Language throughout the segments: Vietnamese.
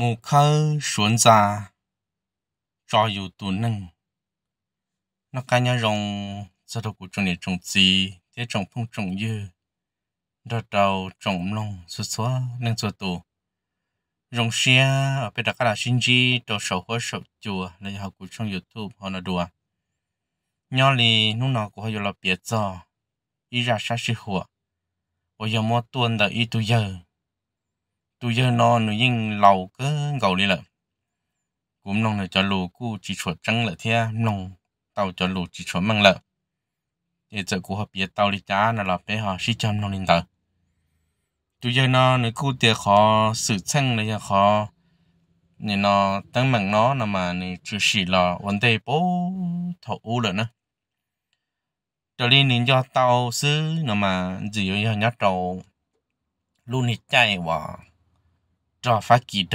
mù khơ xuống ra cho dù tù nâng nó cá nhau rồng cho đầu của chúng này trồng gì thế trồng phong trồng dư đó đầu trồng lông xuất số nâng xuất tù rồng xe ở bên đó các là sinh chi đầu sầu hoa sầu chùa là học của trong youtube họ là đùa nhau lì lúc nào cũng họ là biệt rồi ý ra sát sư hùa ở giờ mua tuần đã ý tu giờ tu giờ nó nó yên lâu cứ gầu đi lợ cũng nông là cho lù cu chỉ chuột trắng lợ thế nông tao cho lù chỉ chuột măng lợ để giờ cụ hợp biệt tao đi cá là là bé họ sĩ chăm nông linh tờ tu giờ nó nó cu tiệt khó sự chăng là khó nên nó tăng mạng nó là mà nên chỉ chỉ là vấn đề bố thổ u lợ nữa cho nên nên cho tao xứ nó mà gì nhớ nhát trầu luôn hết chạy vào cho phát kỳ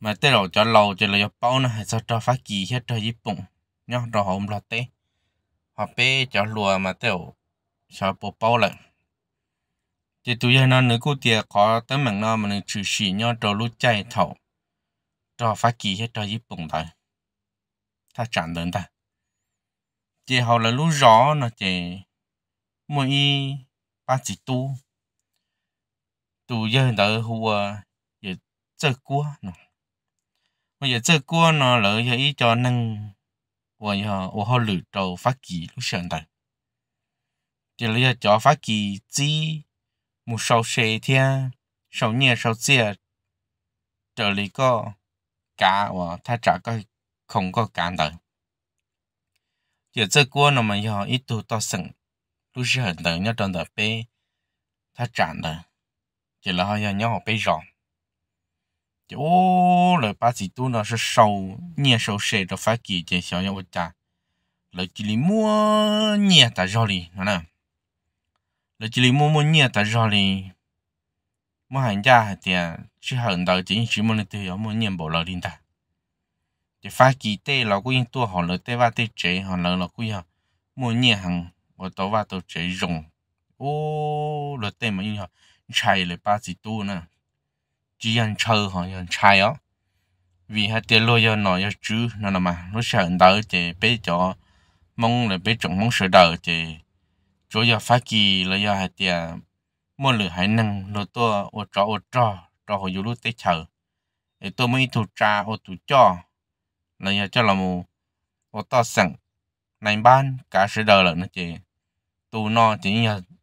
mà tới đầu cho lâu cho là bao nó hay sao cho phát kỳ hết cho ญี่ปุ่น nhá rồi họ không lo té họ bé cho lùa mà tới đầu sao bộ bao lại thì tụi giờ nó nữa cô tiền có tới mạng nó mà nó chửi xỉ nhau cho lúc chạy thầu cho phát kỳ hết thôi, ta chẳng đến ta chỉ họ là lúc gió, nó chỉ mỗi ba chỉ tu tu giờ đỡ hùa giờ chơi cua nó bây giờ chơi cua nó lỡ giờ ý cho nâng và giờ và họ lựa trầu phát kỳ lúc sáng đời thì bây giờ cho phát kỳ chỉ một số xe thiên số nhẹ số xe trở lại có cá và thay trả có không có cá đời giờ chơi cua nó mà giờ ít tu to sừng lúc sáng đời nhớ trong đời bé thay trả đời chỉ là họ nhau họ bây rộng chỗ lời ba chỉ tu nó sẽ sâu nhẹ sâu sệ cho phát kỳ chỉ xéo nhau cha lời chỉ lý mua nhẹ ta rồi đi nó nè lời chỉ lý mua mua nhẹ ta rồi đi mua hàng gia thì chỉ hàng đầu chỉ chỉ mua lên từ mua nhẹ bộ lời đi ta chỉ phát kỳ tê là cũng tu họ lời tê ba tê chế họ lời là cũng mua nhẹ hàng bộ tàu ba tàu chế dùng, ô lời tê mà như họ chạy lại ba chỉ tu na, chỉ ăn chơi họ ăn chạy á vì hạt tiền lôi giờ nó giờ chứ nó là mà nó sợ đỡ thì bé cho mong là bé trọng mong sợ đỡ thì chỗ giờ phát kỳ là giờ hai tiền mua lửa hải năng lô tua ô trò ô trò trò hồi dù lúc tới chờ để tôi mới thu trà ô thu cho là giờ cho là mù ô to sẵn này ban cả sự đời là nó chỉ tu no chỉ giờ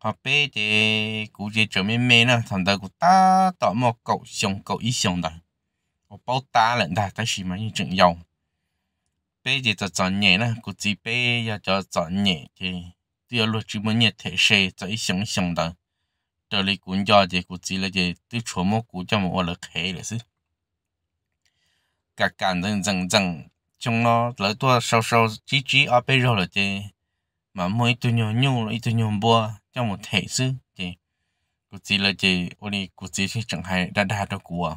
họ thì cụ chỉ chuẩn bị mẹ nó thằng ta cụ ta tỏ một cậu xong cậu ý xong rồi cụ bao ta lận ta ta chỉ mà như chuyện giàu bé thì cho chọn nhẹ nó cụ chỉ bé giờ cho chọn nhẹ thì tiêu luật chỉ muốn nhẹ thể xe cho ý xong xong rồi trở lại cuốn gió thì cụ chỉ là gì tự chúa một cụ cho một lời khế là gì cả cảm dần dần sâu sâu chỉ chỉ ở bên rồi là mà mỗi tụi nhau nhau là tụi nhau bùa trong một thể sư thì cụ chỉ là chỉ ôn đi cụ chỉ khi chẳng hay đa đa cho cụ à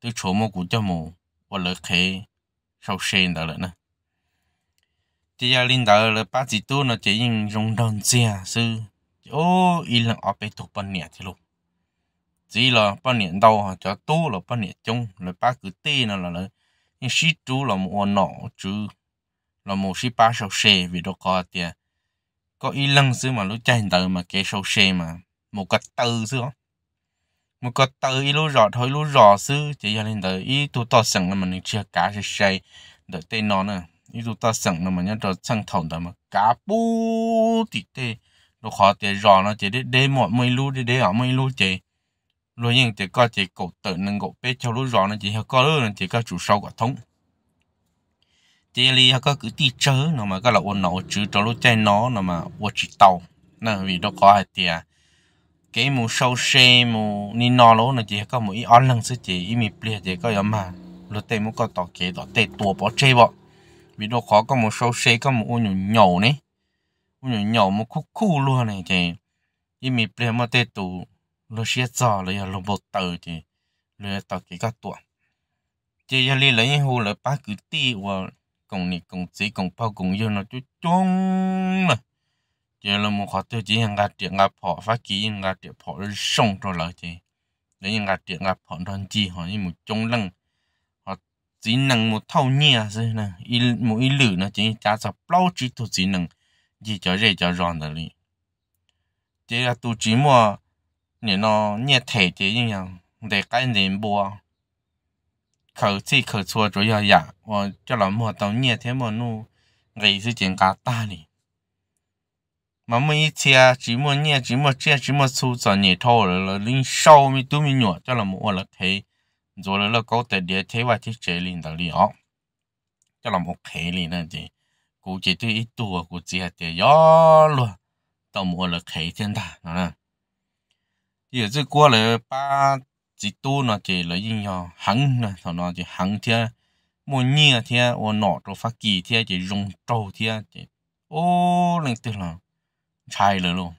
tôi chỗ mua cụ cho mù và lợi khế sau xe đó là nè chỉ là linh đạo là ba chỉ tu nó chỉ nhìn rung động xe sư ô ý là ở bên thuộc bên nhà thì luôn chỉ là bên nhà đâu cho tu là bên nhà chung là ba cứ tê là là nhưng sĩ tu là một nọ chứ là một sĩ ba sầu xe vì đó có tiền có ý lăng xứ mà lúc chạy tới mà kế sầu xe mà một cái từ xứ một cái từ ý lúc rõ thôi lúc rõ xứ chỉ cho nên tới ý tụ to sẵn là mình chưa cá sẽ xe đợi tên nó nè ý tụ to sẵn là mình nhớ rồi sẵn thầu tới mà cá bú thì tê nó khó tiền rõ nó chỉ để để mọi mấy lúc để để ở mấy lúc chỉ rồi nhưng chỉ có chỉ cổ tự nâng cổ bê cho lúc rõ nó chỉ có lúc nó chỉ có chủ sâu quả thống chế li có cứ tí chớ nó mà các là ôn nấu chữ cho lúc chơi nó nó mà ôn chỉ tàu nó vì đó có hai tiền cái mù sâu xe mù ni nó nó chỉ có mỗi ăn lần sức chỉ ít mì ple chỉ có yếm mà lúc tây mù có tàu kế đó tây tua bỏ chơi bỏ vì đó khó có một sâu xe có một ôn nhổ này ôn nhổ nhổ một khúc khu luôn này chỉ ít mì ple mà tây tu lúc xe giò lấy lúc bột tờ chỉ lúc tàu kế các tuộng chỉ là lấy hồ lấy ba cứ ti và cùng nị cùng sĩ cùng bao cùng yêu nó chú chung là giờ là một họ tiêu chí hàng gạt tiền gạt họ phát kỹ hàng gạt tiền họ xong rồi lại chị để hàng gạt tiền gạt họ đoàn chi họ như một chung lăng họ chỉ năng một thâu nhia thôi, nè y một y lử nó chỉ trả sập bao chỉ thuộc chỉ năng gì cho dễ cho ròn được đi chỉ là tu chỉ mua nên nó nhẹ thể chỉ như nhau để cái nền bùa khẩu chỉ khẩu chua rồi giờ dạ và cho là mua tàu nhẹ thế nu gây sự chuyện cá ta nè mà mấy chia chỉ mua nhẹ chỉ mua chia chỉ mua su cho nhẹ thôi rồi linh sâu mi tu mi nhọ cho là mua là thế rồi là là câu tệ địa thế và thiết linh đạo lý ó cho là một thế linh là gì cụ chỉ tôi ít tuổi cụ chỉ luôn tàu mua là thế thiên ta nó nè giờ qua là ba chỉ tu nó chỉ lấy gì nhỏ hắn nè thằng nó chỉ hắn thế mua nhia thế ô nọ cho phát kỳ thế chỉ dùng trâu thế chỉ ô lên từ là chạy rồi luôn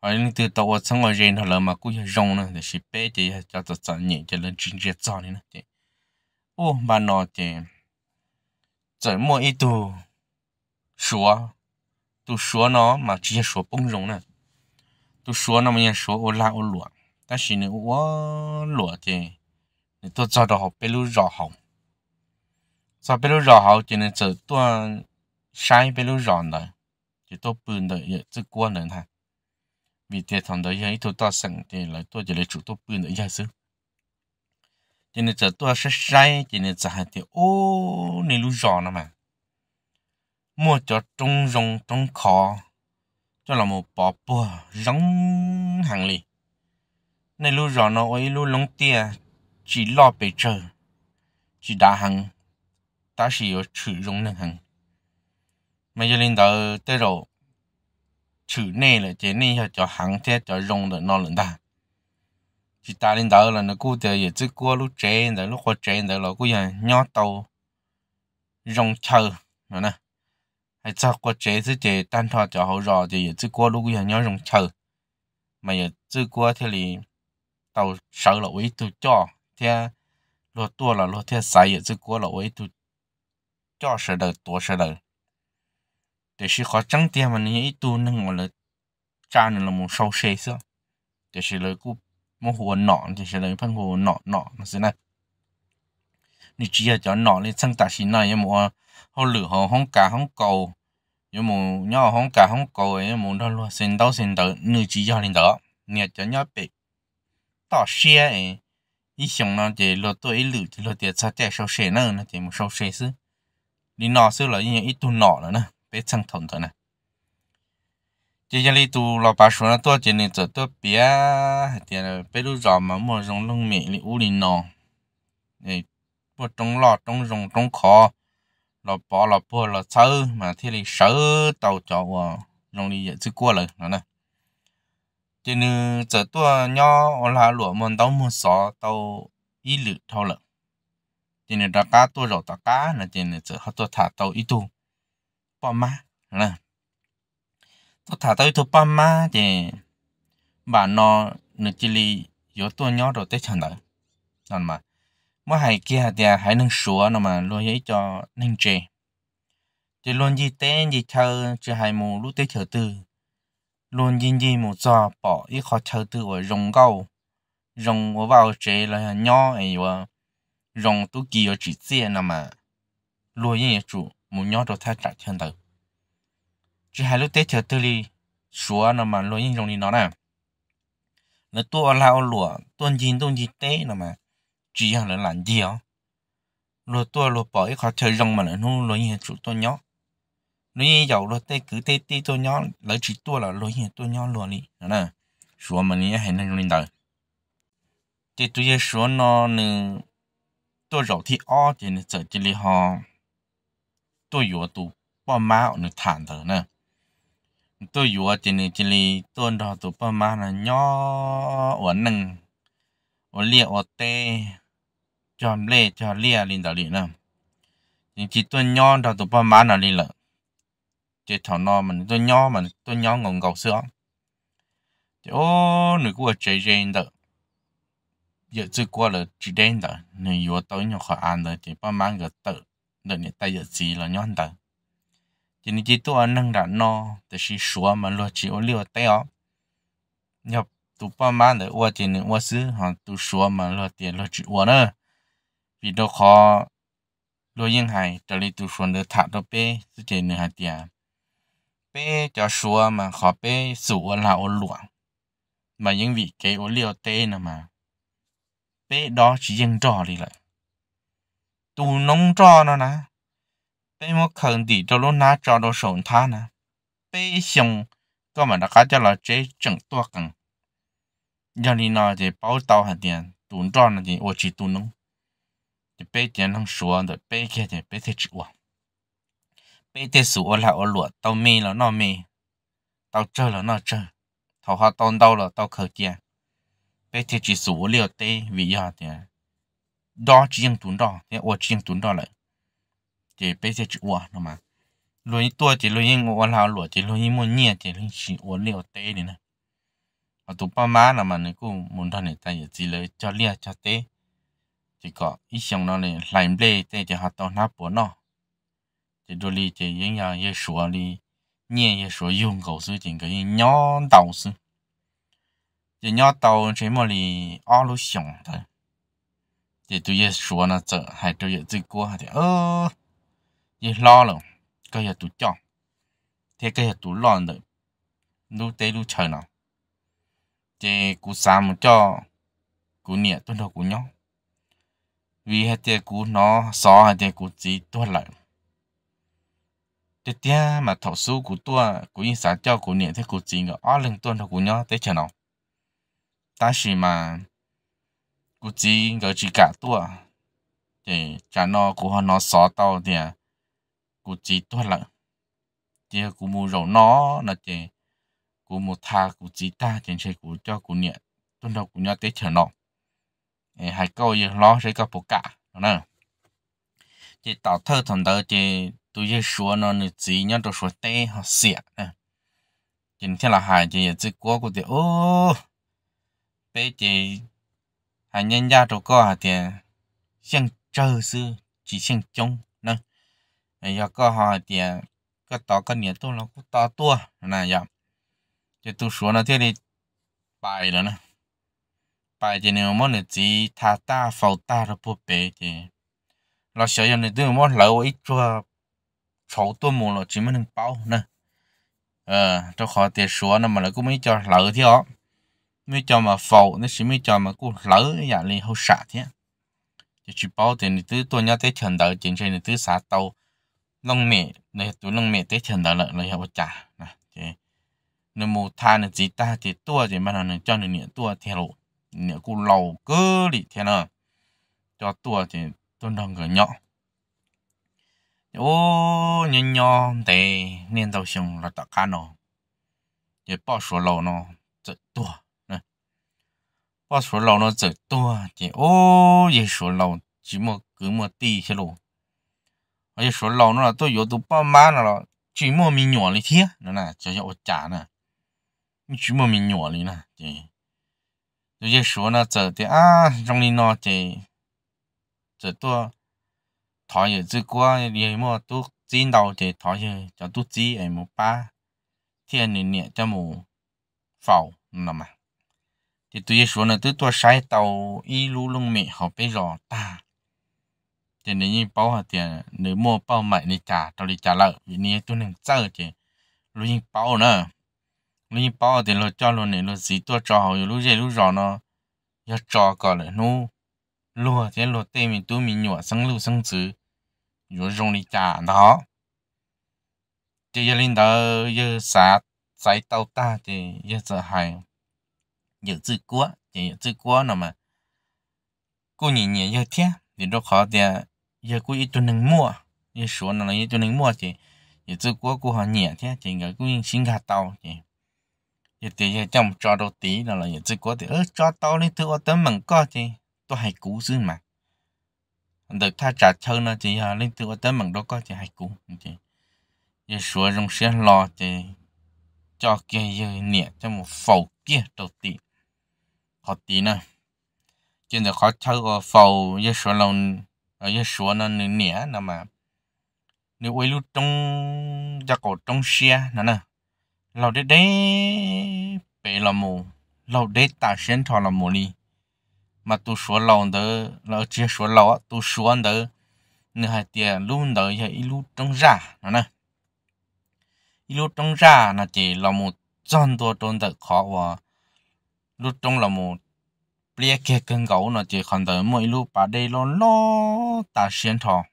ấy lên từ tàu sang ngoài rèn thằng là mà cũng dùng nè để xịt bé chỉ cho tao chọn nhẹ cho lên chính diện chọn nè chỉ ô mà nọ chỉ chỉ mua ít tu số tu số nó mà chỉ số bông rồng nè tu số nó mà nhà số ô la ô luộc ta chỉ nữa quá lụa thì tôi cho đồ học bê lưu rõ hồng sau bê lưu rõ hồng thì nên chờ tôi sai bê lưu rõ nữa chỉ tôi bươn đợi giờ chứ qua nữa ha vì thế thằng đấy ấy tôi ta sẵn thì lại tôi chỉ lấy chủ tôi bươn đợi giờ chứ cho nên chờ tôi sẽ sai cho nên chờ thì ô nè lưu rõ nữa mà mua cho trung rong trung khó cho là một bò bò rong hàng lì nên lúc rõ nó ấy lúc lông tia chỉ lo bề chờ chỉ đã hằng ta chỉ có chữ rung nên hằng mà giờ lên đó tới rồi chữ này là chế này là cho hằng thế cho rung được nó lên ta chỉ ta lên đó là nó cố thì giờ chỉ cố lúc chế rồi lúc qua chế rồi là cố giờ nhỏ tàu rung chờ mà nè hay sao qua chế thì chế tan thoa cho hậu rồi thì giờ chỉ cố lúc giờ nhỏ rung chờ mà giờ chỉ cố thì tàu sợ là ấy tụ cho thế lo tua là lo thế sai ở dưới của là ấy tụ cho sợ đời tua sợ đời để sự khó trắng tiền mà những tu nâng mà là cha này là một sâu xe xưa để sự lời cú một hồ nọ thì sẽ lấy phân hồ nọ nọ nó sẽ này nếu chỉ là cho nọ lên sang ta xin này mà họ lửa họ không cả không cầu nhưng mà nhau không cả không cầu ấy mà nó luôn xin đâu xin đỡ nếu chỉ cho lên đỡ nhiệt cho nhau bị 到些哎，一想呢这落多一路这落点差点收些呢，那这么收些是，你拿收了一年一度拿了呢，别成桶的呢。这些里头老板说了多几年做多别，点了别都让嘛莫用弄面里屋里弄，哎，不中老中用中考，老爸老婆老操嘛，天里手到脚啊，容易也就过了了呢。thì nên giờ tua nhỏ là lụa mòn đâu một sọ đâu ít lự thâu lợn thì nên đã cá tua rồi tàu cá là thì nên giờ họ tua thả tàu y tu bỏ má là tua thả tàu y tu bỏ má thì bà nó nữ chỉ li yếu tua nhỏ rồi tới chẳng đợi còn mà mỗi hai kia thì hãy nâng sủa nó mà luôn ấy cho nâng chè thì luôn gì tên gì chơi chứ hai mù lúc tới chờ tư luôn nhìn gì một giờ bỏ ít khó chờ từ ở rồng câu rồng ở vào chế là nhỏ ấy và rồng tu kỳ ở chỉ xe nè mà luôn nhìn chủ một nhỏ đồ thay trả chân tử chỉ hai lúc tết chờ tư đi xóa nè mà luôn nhìn rồng đi nó nè nó tua là ô lụa tuân nhìn tuân nhìn tê nào mà chỉ là làm gì ó rồi tua rồi bỏ ít khó chờ rồng mà nó luôn nhìn chủ tôi nhỏ 你有了这个这这多鸟，来吃多了，落叶多鸟落哩，那说嘛你还能领导，这这些说呢呢，多肉体二点的在这里哈，多药多不买呢谈的呢，多药点的这里多肉多不买呢鸟我能，我猎我逮，叫猎叫猎领导哩呢，你这多鸟到多不买那里了。chế thảo nó mình tôi nhỏ mình tôi nhỏ ngọn gầu xưa thì ô nữ của chế gen đó giờ chưa qua là chỉ đen đó nữ yếu tới nhỏ khỏi ăn rồi chỉ bao mang cái tự đợi người tay giờ gì là nhon đó thì nữ chỉ tôi nâng đã no thì chỉ xóa mà lo chỉ ô liều tay ó nhập tụ bao mang để qua thì nữ qua xứ họ tụ xóa mà lo tiền lo chỉ qua nữa vì đâu khó lo yên hài trở lại tụ xuống được thả đâu bé sự chế nữ hạt tiền bé cho xua mà khó bé sủa là ô luộng mà những vị cái ô liều tê nè mà bé đó chỉ dân trò đi lại tu nông trò nó nè bé mất khẩn đi cho lúc ná trò đồ sổn tha nè bé xong có mà đã cá cho là chế chẳng tua cần giờ đi nó thì báo tàu hạt tiền tù trò nó thì ô chỉ tu nông thì bé tiền không xua rồi bé kia thì bé thế chịu à bây giờ sủ là ở lụa tao mi là nó mi tao chơi là nó chơi thầu hoa tao đâu là tao khờ tiền bây giờ chỉ sủ liệu tê vì giờ à, thì à. đó chỉ riêng tuấn đó thì chỉ riêng tuấn đó lại thì bây giờ chỉ ở nó mà rồi tôi thì rồi nhưng ở là lụa thì rồi nhưng muốn nhẹ thì rồi chỉ ở liệu tê này nè ở tụ ba má là mà nó cũng muốn thằng này tại chỉ lấy cho lia cho tê chỉ có ít xong nó này làm lê tê thì họ tao nắp bố nó 这着哩这人家也说哩，人也说用狗是这个人鸟道是，这鸟道这么哩阿鲁想的，这都也说呢这还这也这过还的哦，也老了，个也都讲，这个也都乱的，都得都成了，这古啥么叫古年都到古鸟，vì hai tia cú nó xó hai tia cú chỉ tốt lại thế tia mà thầu số của tôi của yên xã cho của niệm thế của chị ngờ ó lưng tôi của nhó thế chờ nào mà của chị ngờ chỉ cả tôi thì cha nó của họ nó xó tao thì của chị tôi lận tia của mua rầu nó là chị của một tha của chị ta trên xe của cho của niệm tôi đâu của nhó thế chờ nào hai câu gì lo sẽ gặp bộ cả nè chị tạo thơ thần tờ chị tôi chỉ số nó nữ gì nhá tôi số tê họ xịa nè chính thế là hai chị chỉ quá của thì ô bé chị hai nhân gia tôi có hả thì xem chơi sư chỉ xem chung nè giờ có họ thì cái tao cái nhiều tôi nó có tao tua nè giờ dạ. thì tôi số nó thế đi bài rồi nè bài thì nếu mà nữ gì thà ta phẫu ta rồi bố bé thì nó sợ giờ nữ tôi mà lâu ít chua sau tôi mua là chỉ mình bao nè ờ cho khó tiền số nè mà lại cũng mới cho lỡ thì đó mới cho mà phẫu nó chỉ mới cho mà cũng lỡ dạng lên hậu sạ thế chỉ chỉ bao tiền thì tứ tôi nhớ tới thần đỡ chính trên tứ xã tàu lông mẹ này tụi lông mẹ tới thần đỡ lại lại học trả nè thì nó mua tha nó chỉ ta thì tua thì mà nó cho nó nhiều tua theo lộ niệm cũng lâu cơ đi thế nào cho tua thì tôi đang gỡ nhỏ ô nhân nhỏ thì nên đầu xong là tất cả nó để bỏ số lâu nó tự tua nè bỏ số lâu nó tự tua thì ô về số lâu chỉ một cứ một tí thế luôn ở về số lâu nó là tôi yếu tố bao má nó chỉ một mình nhỏ lý thế nó là cho cho trả nè chỉ một mình nhỏ lý nè thì tôi về số nó tự thì à trong này nó thì tự tua thọ giờ chứ qua đi mua tu chín đầu thì thọ giờ cho tu chí ấy một ba thiên niệm niệm cho mù phẩu là mà thì tôi số là tôi tôi sai tàu y lu lung mẹ họ bây giờ ta thì nếu như bao hạt tiền nếu mua bao mày đi trả tao đi trả lợi vì nếu tôi nên chơi thì lúc như bao nữa lúc như bao thì này lo gì tôi cho họ lúc gì lúc rồi nó giờ cho còn lại lúa chế lúa tê mình tu mình nhỏ sang lưu sang chữ nhỏ rong đi trả đó chế giờ lên đầu, giờ sát sai tàu ta thì giờ sợ hại giờ chữ quá thì giờ chữ quá nó mà cô nhìn nhìn giờ thế thì nó khó thì giờ cô ít cho nâng mua giờ số nó là ít cho nâng mua thì giờ chữ quá cô họ nhẹ thế thì người cô nhìn sinh gạt tàu thì giờ thì giờ trong cho đầu tí là giờ chữ quá thì ớ cho tàu lên thứ ở tấm mừng co thì tôi hay cũ dưới mà được tha trả chơi nó thì uh, lên từ tới mình đâu có thì hay cũ thì giờ sửa xe lò thì cho kia giờ nhẹ cho một phẩu kia đầu tiên họ tí nè trên giờ khó chơi ở phẩu giờ sửa lòng ở à, nè mà nếu quay lúc trong ra cổ trong xe nè nè lâu đấy đấy là mù lâu đấy ta xuyên thọ là mù đi mà tôi số lâu đó là chia số lâu tôi số đó nữa hai tiền luôn đó giờ ít lúc trong ra nó nè ít lúc trong ra là chỉ là một dân tua trong đó khó và lúc trong là một bia kia cân gấu nó chỉ còn tới mỗi lúc bà đây lo lo ta xuyên thọ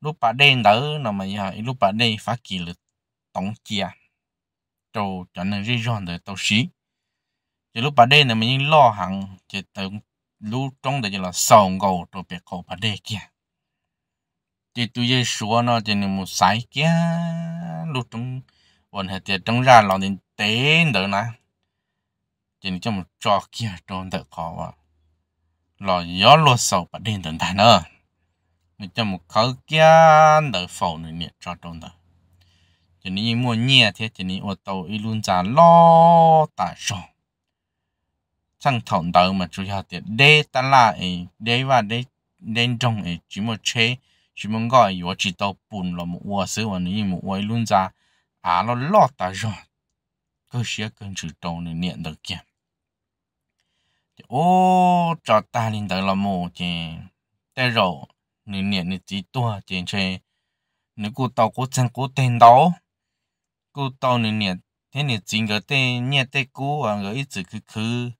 lúc bà đây đó là mà giờ lúc bà đây phát kỳ lực tổng chia trâu cho nên rơi ròn tới tàu xí thì lúc bà đê này mình lo hẳn chỉ từ lúc trong đấy là sầu ngầu rồi bị khổ bà đê kia thì tôi dễ số nó thì nên một sai kia lúc trong vẫn hết thì trong ra là nên tế nữa nè chỉ cho một trò kia trong đợt khó quá là gió lo sầu bà đê tận ta nữa mình cho một khẩu kia đợt phổ nữa nè cho trong đợt chỉ nên mua nhẹ thế chỉ nên ô tô ít luôn già lo tại sao chẳng thọn đầu mà chủ yếu thì để ta là ấy để và để đến trong ấy chỉ một chế chỉ một gọi yếu chỉ tàu bùn là một quả sứ và nếu một quả luôn ra à nó lọt ta rồi cơ sẽ cần chú tàu này niệm được kia ô cho ta lên tới là một thì tê rồi nên niệm nên chỉ tua trên chế nếu cô tàu cô chẳng cô tiền đó cô tàu nên niệm thế nên chính cái tên niệm tên cô và người ít chữ cứ cứ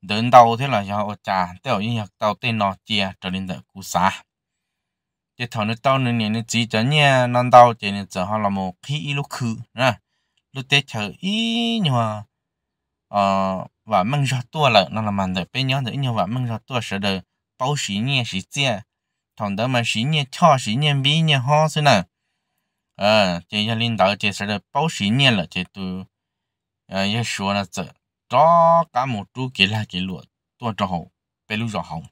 đến đâu thế là giờ trà tao như nhạc tao tên nó chia cho nên đỡ cú xa thì thằng nó tao nên nên chỉ cho nhé non tao chỉ nên giờ họ là một khi lúc khứ nè lúc tết chờ ý nhưng mà ờ và mang ra tua là nó là màn đợi bên nhau đợi nhưng mà mang ra tua sẽ đợi bao sĩ nhé sĩ chia thằng đó mà sĩ nhé cho sĩ nhé bi nhé ho thế nào ờ chỉ cho linh đạo chỉ sẽ đợi bao sĩ nhé là chỉ tu ờ yêu số là giờ cho cả một chú kia là kia lụa tua cho hậu bé lúc rõ hồng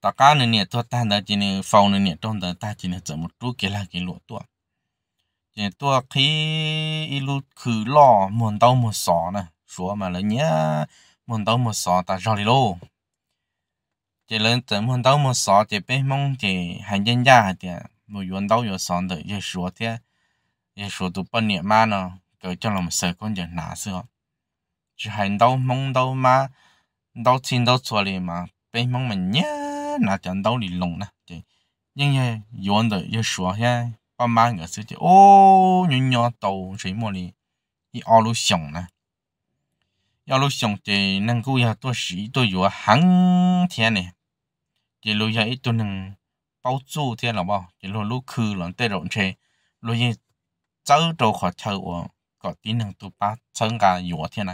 ta cá nữa nè tua ta đã chỉ nè phao nữa nè trong ta ta chỉ nè chở một chú kia là kia lụa tua chỉ tua khi lúc khử lò muốn đâu một sọ nè số mà là nhá muốn đâu một sọ ta rồi lô chỉ lớn chở muốn đâu một sọ chỉ bé mong chỉ hành nhân gia thì một yuan đâu yuan sọ được như số thế như số tụ bên nè mà nó cởi cho lòng sợ con giờ nã sợ chỉ hay đâu mong đâu mà đâu tin đâu chua liền mà bên mong mình nhá là chẳng đâu lì lùng nè thì nhưng mà được yêu sửa ha ba má người xưa thì ô nhỏ nhỏ tàu chỉ mua đi đi ao lú sòng nè ao lú sòng thì năng cứu ya tôi sĩ tôi vừa hắn thiên này chỉ lú ya ít tôi năng bao chu thiên là bao chỉ lú lú khư là tê rộn chơi cháu đâu khỏi chơi của có tí năng tụ ba chân cả vừa thiên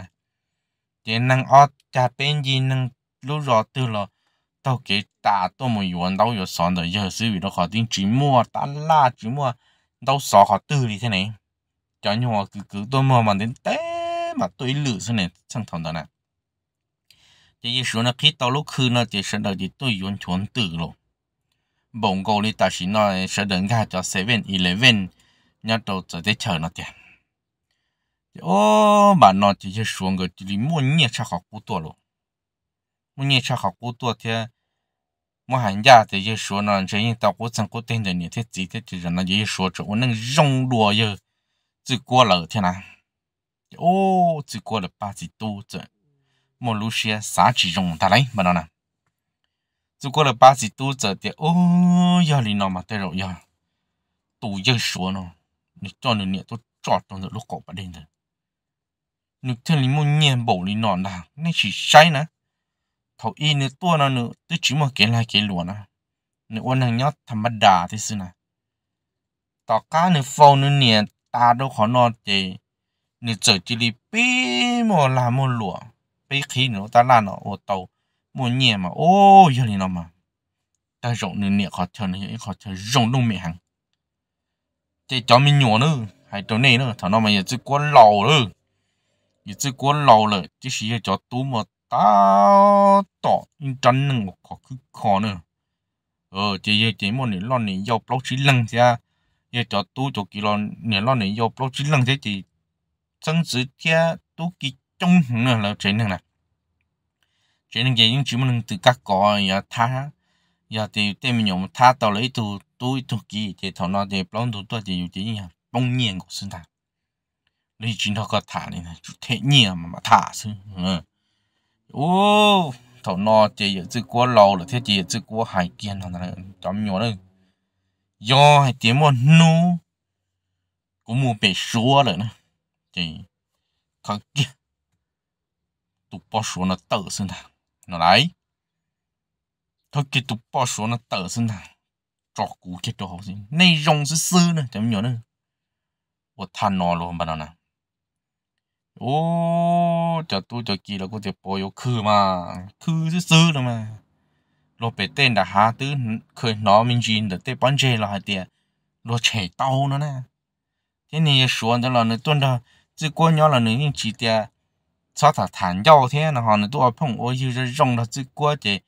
chỉ năng ở cha bên gì năng lúc rõ từ là tao kể ta tôi muốn yuan đâu yuan sòn rồi giờ sư vị đó họ tin chỉ mua ta la chỉ mua đâu sò họ từ đi thế này cho nhau họ cứ cứ tôi mua mà đến té mà tôi lử thế này sang thằng đó này chỉ như số nó khi tao lúc khứ nó chỉ sợ đời thì tôi yuan chuẩn từ rồi bỗng cô đi ta chỉ nói sợ đời ra cho seven eleven nhà đầu trở để chờ nó tiền 哦，把那这些说个这里莫捏吃好古多了，莫捏吃好古多天，莫喊家这些说呢，这人到古城古等着你，他自己这人呢也说着，我能融入又只过了天呐，哦，只过了八十多这，莫路些啥子融他来，没到呢，只过了八十多这的，哦，要你那么得了呀，都要说呢，你叫你你都。抓到那路搞不定的。nước chân lý muốn nhiên bổ lý nọ là nên chỉ sai nè thầu y nữa tua nó nữa tôi chỉ một cái là cái lúa nè nếu anh hàng nhóc thầm bắt đà thế xin nè tao cá nữa phô nữa nè ta đâu khó nọ thì nữa trở chỉ đi bì mò là mò lúa bì khí nữa ta là nó ô tàu muốn nhiên mà ô giờ này nó mà ta rộng nữa nè khó chờ nữa khó chờ rộng đông mẹ hàng chỉ cho mình nhỏ nữa hay chỗ này nữa thằng nó mà giờ chỉ có lầu nữa 一只管老了，这是要叫多么大大，你真能我靠去看呢？ờ chỉ giờ chỉ một nền lo nền dầu bao chỉ lăng ra giờ cho tu cho kỳ lo nền lo nền dầu bao lăng thế thì dân sự kia tu kỳ trong hưởng là là chuyện này chuyện này vậy nhưng chỉ một từ các cò giờ tha giờ thì tên mình nhom tha tao lấy tu tu tu thằng nó thì bao tu tu thì chỉ như bông nhiên của sinh thái lấy chính thọ có thả này thế nhiều mà mà thả chứ ừ ô thầu nó chỉ ở chữ lâu là thế chỉ ở chữ quá hải kiên thằng này chấm nhỏ đấy do hải tiếng mà nu cũng mua bể số rồi nè chỉ thằng kia tụ bỏ số nó tự sinh thằng nó lấy thằng kia tụ bỏ số nó tự sinh thằng trò cũ chết đồ học sinh này rong sư sư nè chấm nhỏ nữa 我太懦弱了，不能呢。ô chợ tôi chợ kỳ là có thể bỏ vô khứ mà khứ chứ sư rồi mà rồi bé đã hạ tứ khởi nó mình gìn được tê bán chê là hai tiền rồi chảy tàu nữa nè này xuống đó là nó tuân đó chứ cô nhỏ là nó những chỉ tiền sao thả thản nhau thế là họ nó tôi phong ô như rong đó chứ cô thì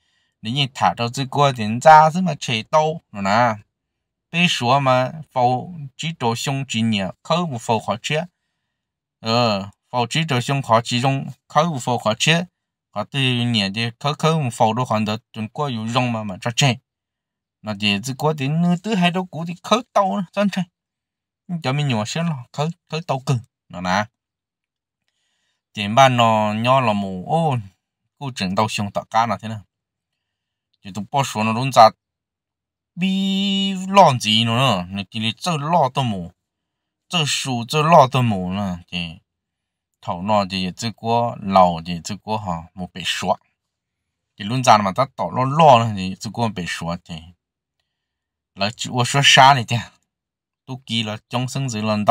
nếu như thả cho chứ cô thì ra chứ mà chảy tàu rồi mà phâu chỉ đồ xong chỉ nhẹ khâu một phâu khó chết ờ 保持着向下其中口无法下切，他对于年的口口无法的看到中国有容嘛嘛这钱，那电子过的你都还到过的口刀呢，真真，你叫 mình nhỏ 些了，口口刀更，那哪？tiền ban nó nhỏ là mù ô cô chừng đau xương tạ cá là thế nào chỉ tụ bỏ xuống nó đúng ra bi lon gì nó nữa nó chỉ là chơi lo tao mù chơi sù chơi lo tao mù là thì thầu nó thì chỉ có lầu thì chỉ có họ một bể sủa thì luôn rằng mà ta tổ lo lo thì chỉ có một bể sủa thì là chữ ô sủa xa này thế tu kỳ là trong sân dưới lần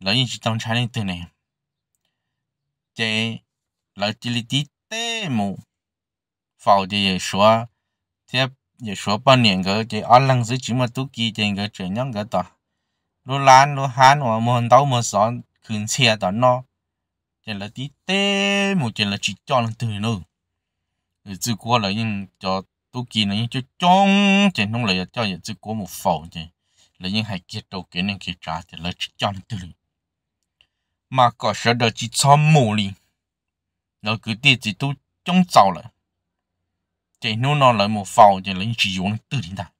những chỉ trong trái này từ này thì là chỉ lý tí tế mù phao thì sủa thế giờ số bao nhiêu cái chỉ lăng dưới chỉ mà tu kỳ thì cái chuyện nhang cái ta lo lan lo hán mà muốn đâu mà khuyên xe đó nó chỉ là tí tê một chỉ là chỉ cho nó từ nó. rồi từ qua là nhưng cho tu kỳ này cho chong, chỉ không là cho giờ từ qua một phòng chỉ là nhưng hay kia đầu kia nên kia trả chỉ là chỉ cho nó từ mà có sợ đó chỉ cho mù đi nó cứ đi chỉ tu trong sau lại chỉ nó nó là một phòng chỉ là chỉ dùng từ đi ta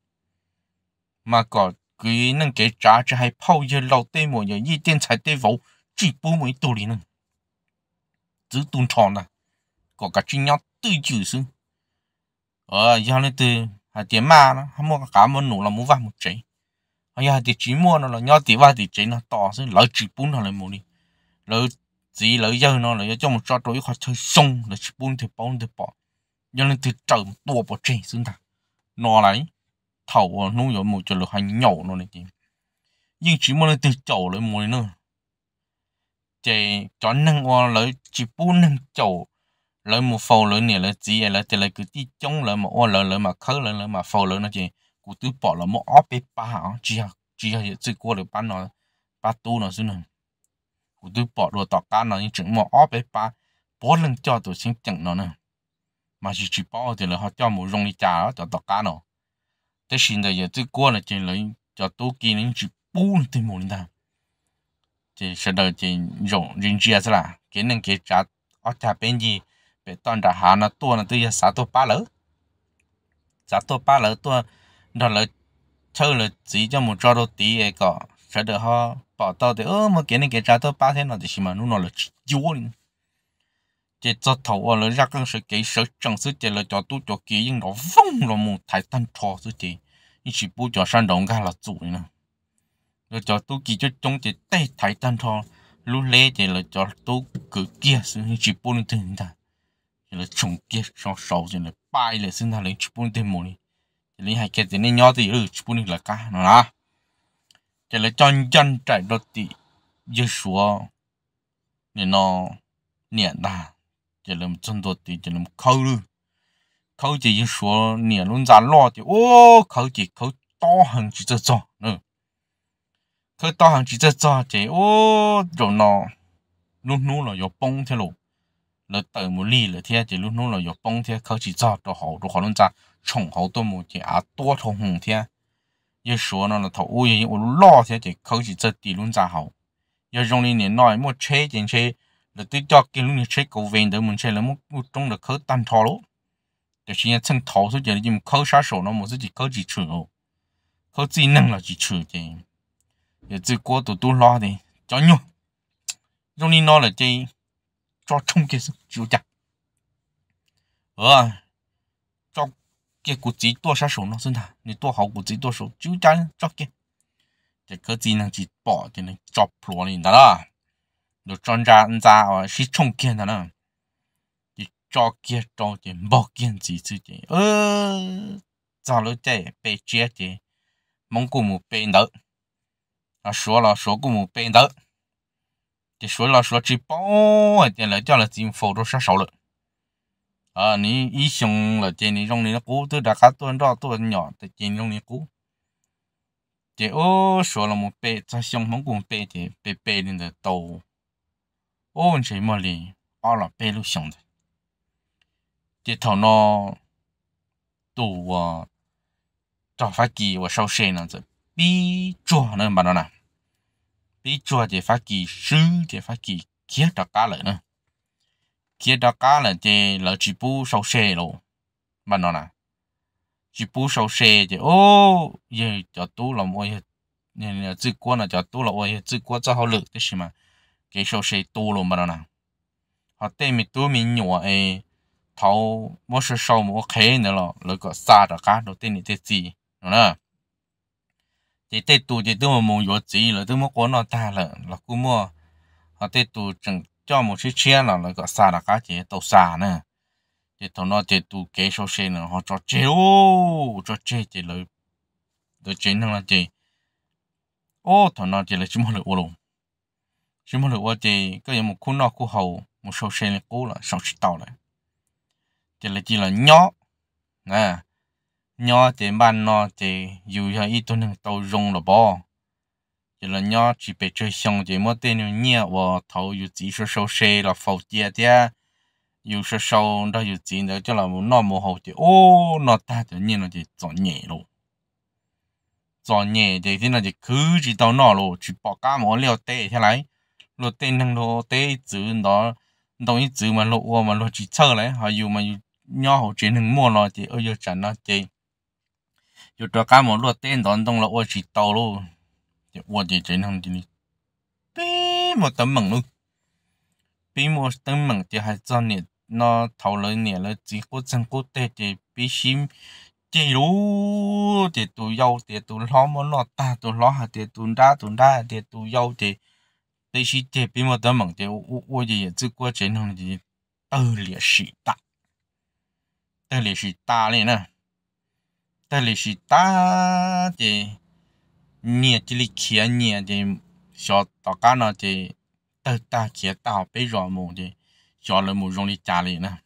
mà có cái nên kia trả chỉ hay phao giờ lâu tê một giờ y tiền 才对付。chỉ bố mới tổ lý nè chứ tuôn tròn là có cả chuyện nhau tự chữ sư ờ giờ này từ hà tiền mà nó hà mua cả mua nổ là mua vào một chế hà ờ, giờ tiền chỉ mua nó là nhau thì vào thì chế nó to sư lỡ chỉ bún nó lại mua đi lỡ chỉ lỡ giờ nó lỡ cho một trò đối khoa chơi xong lỡ chỉ bún thì bún thì bỏ giờ này từ trời tua bỏ chế sư ta nó lại thầu nó rồi một cho lỡ hành nhậu nó này chứ nhưng chỉ mua nó từ chậu lại mua nữa chế cho nâng qua lỡ chỉ bu nâng chầu lỡ một phô lỡ nè lỡ gì lỡ chế lỡ cứ tí chống mà qua lỡ mà khớ lỡ mà phô lỡ nó chế cụ tứ bỏ lỡ một óp chỉ chỉ chỉ qua được bán nó ba tu nó xuống nè cụ tứ một óp bê ba bỏ lưng cho tụi mà chỉ chỉ bỏ họ cho một rong đi trà đó cho tọt cá nó tới xin đây giờ tứ qua là chế lấy cho tu kia nên chỉ sẽ đợi chỉ rộng riêng chia là cái nên cái trả ở trả bên gì về toàn trả hàng nó tua nó tự nhiên sáu tua ba lỡ sáu tua ba lỡ tua đó là chơi là chỉ cho một trò đồ tí ấy có sẽ đợi họ bỏ tao thì ơ mà cái này cái trả tua ba thế nó thì xí mà nó là chúa liền chỉ cho thầu ở là ra con sự kỹ sự chẳng sự chỉ là cho tu cho kỹ nhưng nó vong là một thái tan trò sự chỉ chỉ bu cho sang động ra là chủ nữa rồi cho tôi kỳ cho trong chỉ tay thái tan thọ lúc lê thì là cho tôi cứ kia sự chỉ bốn tiền ta là trồng kia cho sau rồi là bay là sinh ra lấy chỉ bốn tiền mồi lấy hai cái thì nên nhỏ thì ừ chỉ bốn là cá nó là chỉ là cho dân trải đất thì giờ xua nên nó niệm ta chỉ là chân đất thì chỉ là khâu luôn khâu chỉ giờ xua niệm luôn ra lo thì ô khâu chỉ khâu to hơn chỉ cho cho nữa ừ. 佢當行住只咋只哦，就那 lúc nú là 有 bông thế lộ là tự một ly là thế thì lúc nú là 有崩 thế เขา chỉ cho đồ hậu đồ hậu luôn ra trồng hậu tôi một chỉ à tua thô hùng thế như số nó là thầu ui ui lo thế thì เขา chỉ cho tỷ luôn ra hậu giờ trong này nè nói một chế trên chế là tôi cho cái lúc này chế cầu về được một chế là một một trong là khởi tan thọ lỗ để chỉ là chân thọ số giờ là dùng khởi sát số nó một số chỉ khởi chỉ trừ khởi chỉ năng là chỉ trừ 也只过都都拉的，叫牛，让你拿了这抓冲给是就这，呃，抓给股子多少手呢？真的，你多好股子多手，就这样抓给，这个只能去 bỏ，只能抓破你的了，就专家人家啊是冲给的了。cho kia cho thì bỏ kia gì chứ chứ ơ giờ lúc đấy bé chết thì mong cùng một bên đó 啊，说了说我们边头，就说了说吃饱啊，就来叫了进佛都杀熟了。à ní ý xong là trên ní trong ní nó cũ tôi đã cá tuần đó tôi nhỏ từ trên trong ní cũ chị ô số là một bê cho xong mong cùng bê thì bê bê lên là tàu ô chị mà lì ô bê lúc xong rồi chị thầu nó tù à phát kỳ và sau xe nó rồi bi chua nó nào tí chua thì phát kỳ sư thì phát kỳ kia đó cá lợn nữa kia đó cá lợn thì lợn chỉ bu sâu xe luôn mà nó nè chỉ bu sâu xe thì ô giờ cho tú là mỗi nên tự quan là cho tú là ôi tự quan cho họ lự cái gì mà cái sâu xe tu luôn mà nó nè họ tên mình tu mình nhỏ ấy thầu mỗi sự sâu mỗi khé nữa là lợn có xa đó cá đầu tiên thì thế gì nữa chỉ tê tu chỉ tôi mà muốn gì là tôi muốn có nó ta là là cũng mua họ tê tu chẳng cho một chiếc xe là nó có xa là cá chỉ tàu xa nè, chỉ tàu nó chỉ tu kế số xe nữa họ cho chế ô cho chế chỉ lời tôi chính là chỉ ô tàu nó chỉ là chỉ một lời ô lùng chỉ một lời ô chỉ có những một khu nọ khu hậu một số xe là cũ là sáu chiếc tàu này chỉ là chỉ là nhỏ nè nhỏ chỉ bàn nó chỉ dù cho ít tuần tàu rong là bỏ chỉ là nhỏ chỉ bị chơi xong chỉ mất tiền nhiều nhiều và thầu dù chỉ số số xe là phẫu chia thế dù số số đó dù chỉ đó cho là muốn nó mua hậu chỉ ô nó ta tự nhiên nó chỉ chọn nhẹ luôn chọn nhẹ thì thế là chỉ cứ chỉ tàu nó luôn chỉ bỏ cả món liều tệ thế này lô tê năng lô tê chữ đó đồng ý chữ mà lô mà lô chỉ chơi lại hay dù mà nhỏ họ chỉ năng mua nó chỉ ở giờ chẳng nó chỉ 有这干么路电动动了，我去倒喽，我就真能的，别么等猛喽，别么等猛的还找你那头了你了，只顾真顾带的别心。chỉ đủ thì tụi dâu thì tụi lo mà lo ta tụi lo hả thì tụi ra tụi ra thì tụi dâu thì thì chỉ thì bị mà tớ mong thì ô ô gì chỉ qua chuyện không thì tớ liệt sĩ ta tớ liệt sĩ ta này nè chỉ tao 但里是大的，年这里前年的小大家呢的，大大些大被热门的，小人么容易家里呢。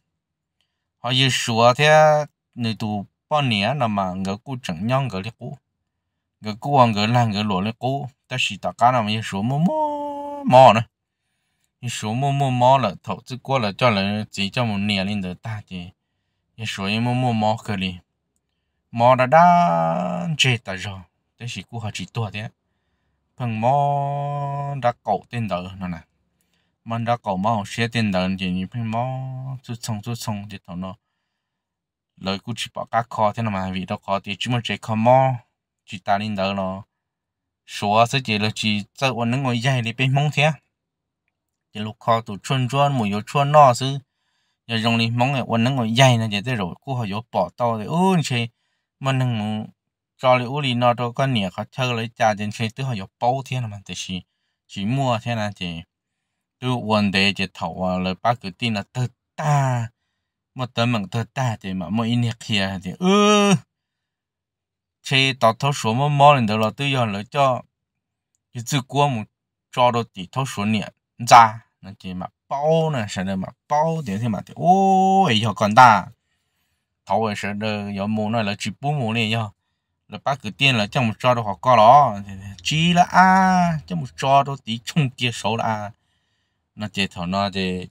họ như sửa thế người tù bao nẻ à, là mà người cô chẳng nhau người lấy cô người cô ăn người làm người lụa lấy cô ta chỉ tất cả là như sửa mò mò mò nữa như sửa mò mò mò là thầu tư qua là cho là chỉ cho một nẻ lên được ta thì như sửa mò mò mò cái này mò đã đã chết tại rồi thế chỉ cô họ chỉ tua thế phần mò đã cầu tên đỡ nó nè mình đã cầu mò xe tên đỡ thì những phần mò chút xong chút xong thì thằng nó lời cô chỉ bỏ cá kho thế nào mà vì đó kho thì chỉ một chế kho mò chỉ ta lên đỡ nó số sẽ chỉ là chỉ sợ ổn nó ngồi dậy để bên mông thế chỉ lúc kho tụ chuồn chuồn mùi yếu chuồn nọ chứ giờ dùng đi mong ngày ổn nó ngồi dậy là chỉ thế rồi cô họ yếu bỏ to rồi ôi chị มันหนึ่งมูจอลิอุลีนอตัวก็เหนียเขาเธอเลยจ่าเจนเชตื้อเขาอยากเป้าเทียนมันแต่ชีชีมั่วเทียนนะเจตื้อวันเดย์เจถาวรเลยป้ากูตีนละเธอตาเมื่อเติมเหมือนเธอตาเจมาเมื่ออินเนียเคียเจเออเชต่อทศวรรษมอลเดี๋ยวเราตื้อยอนเลยจ้อยี่จื้อกลัวมูจอตัวตีทศวรรษเนี่ยจ้านั่นเจมาเป้านะฉันเลยมาเป้าเดี๋ยวเทียนมาเจโอ้ยอยากกันตา thầu ở sợ đờ giờ mù nói là chỉ bốn mù này nhá là bác cứ tiên là trong một trò đồ họ co đó chỉ là à, trong một trò đồ tí chung kia số là a nó chỉ thầu nó thì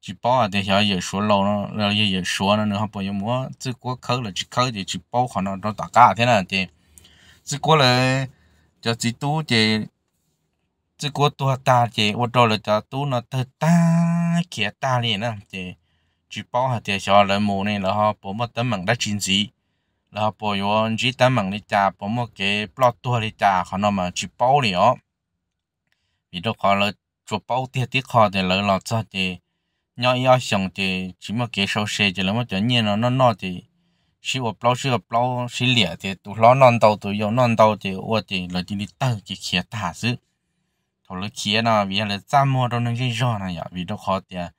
chỉ bảo thì hiểu giờ số lâu nó là giờ giờ số nó nữa không bao giờ mua chỉ có khâu là chỉ khâu thì chỉ bảo họ nó nó tất cả thế nào thì chỉ có là cho chỉ tu thì chỉ có tu ta thì ô đó là cho tu nó thật ta kia ta liền nè thì chỉ bảo họ tiền cho là mù nên là họ bỏ mất tấm mạng đã chín gì là họ bố yo chỉ tấm mạng đi trả bỏ mất cái plot tua đi trả họ nói mà chỉ bảo liền ó vì đó họ là chụp bảo tiền tiếc họ thì là lo cho thì nhỏ nhỏ xong thì chỉ mà cái số xe thì là mất cho nhiên nó nó nó thì chỉ ở bảo chỉ ở bảo chỉ lẻ thì tụ lo non đầu tụ yo non đầu thì ở thì là chỉ đi tao chỉ kia ta chứ thầu lúc kia nó vì là giảm mua đâu nó chỉ rõ này vì đó họ thì à,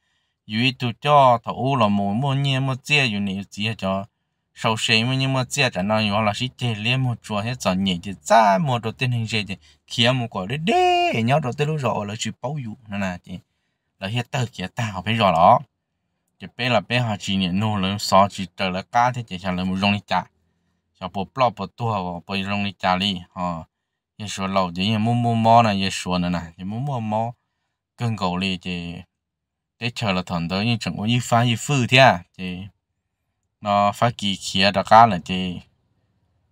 鱼都叫它乌了么？么你么接有你接着，手谁么你么接着那原来是这里么做些作业的，怎么着对人些的，起么搞的的，你要着对路绕了去保佑那那的，那些豆些蛋好被绕了，就被了被下去呢，弄了烧起得了干的，就像那么容易炸，小不不不多不容易家里啊，也说老的也摸摸猫呢，也说呢呢，也摸摸猫，跟狗哩的。để chờ là thằng đó nhưng chẳng có như phá như phư thế à thì nó phá kỳ kia đó cả là thì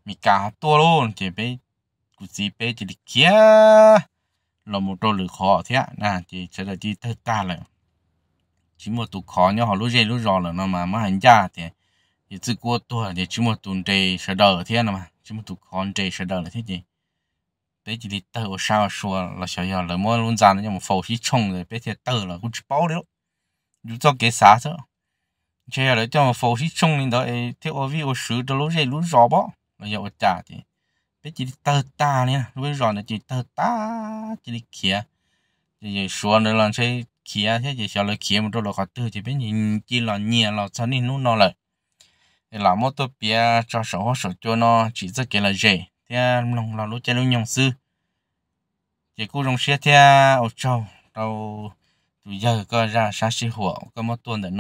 mình cả to luôn thì bé cũng gì bé thì kia là một đôi lửa khó thế à nè thì sẽ là đi thật ta là chỉ một tụ khó nhau họ lúc gì lúc rồi là nó mà mà hành gia thì thì từ qua tuổi thì chỉ một tuần trời sẽ đỡ thế nào mà chỉ một tụ khó trời sẽ đỡ là thế gì bé chỉ đi tờ sao xua là 小样了，莫弄脏了，要么否起冲的，别提等了，我吃饱了。dù cho cái sao chứ chế là cho mà phổ sĩ chung lên đó ấy theo ở vi ở sứ đó lúc gì lúc rõ bó là giờ trả thì bé chỉ tơ ta nè lúc rõ là chỉ tơ ta chỉ đi kia chỉ giờ xuống nữa là sẽ kia thế chỉ sợ là kia mà đó là khó tư chỉ biết nhìn chỉ là nhẹ là sao nên nó nó lại thì là một tôi bia cho sổ hoa sổ cho nó chỉ rất kia là dễ thế lòng là lúc chơi lúc nhông sư chỉ cô rong xe thế ở trâu đâu giờ tuần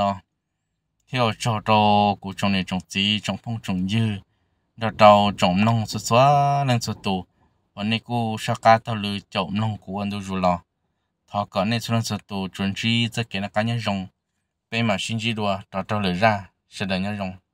theo cho cho của trong này trong gì trong phong trong dư đào đào trong nông xuất số lên xuất tù và này cô sao cá tao lừa trộm nông của anh đâu rồi lo thọ cả này xuất lên số tù chuẩn chi cho cái nó cá nhân dùng bên mà sinh chi đùa đào tao lừa ra sẽ là nhau dùng